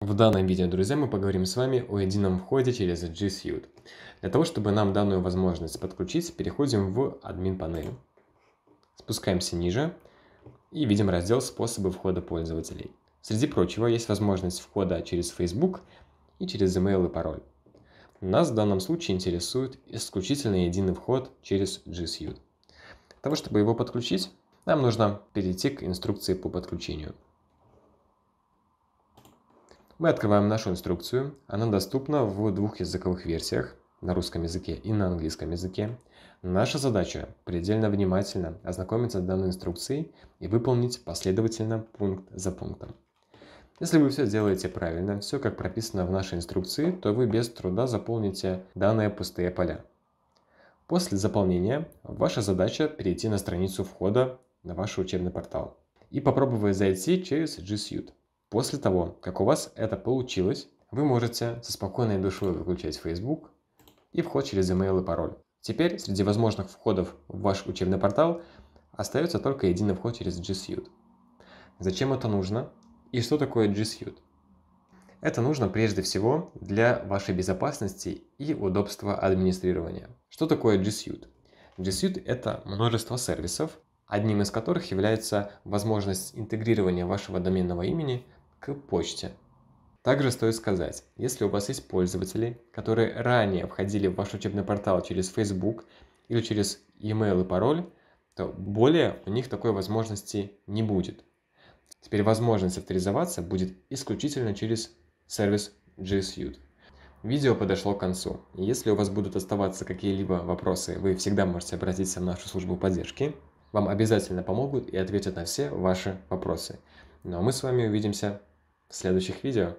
В данном видео, друзья, мы поговорим с вами о едином входе через G Suite. Для того, чтобы нам данную возможность подключить, переходим в админ панель. Спускаемся ниже и видим раздел «Способы входа пользователей». Среди прочего, есть возможность входа через Facebook и через email и пароль. Нас в данном случае интересует исключительно единый вход через G Suite. Для того, чтобы его подключить, нам нужно перейти к инструкции по подключению. Мы открываем нашу инструкцию. Она доступна в двух языковых версиях, на русском языке и на английском языке. Наша задача предельно внимательно ознакомиться с данной инструкцией и выполнить последовательно пункт за пунктом. Если вы все делаете правильно, все как прописано в нашей инструкции, то вы без труда заполните данные пустые поля. После заполнения ваша задача перейти на страницу входа на ваш учебный портал и попробовать зайти через G Suite. После того, как у вас это получилось, вы можете со спокойной душой выключать Facebook и вход через email и пароль. Теперь среди возможных входов в ваш учебный портал остается только единый вход через G Suite. Зачем это нужно и что такое G Suite? Это нужно прежде всего для вашей безопасности и удобства администрирования. Что такое G Suite? G Suite – это множество сервисов, одним из которых является возможность интегрирования вашего доменного имени к почте. Также стоит сказать, если у вас есть пользователи, которые ранее входили в ваш учебный портал через Facebook или через e-mail и пароль, то более у них такой возможности не будет. Теперь возможность авторизоваться будет исключительно через сервис G Suite. Видео подошло к концу. Если у вас будут оставаться какие-либо вопросы, вы всегда можете обратиться в нашу службу поддержки. Вам обязательно помогут и ответят на все ваши вопросы. Ну а мы с вами увидимся в следующих видео.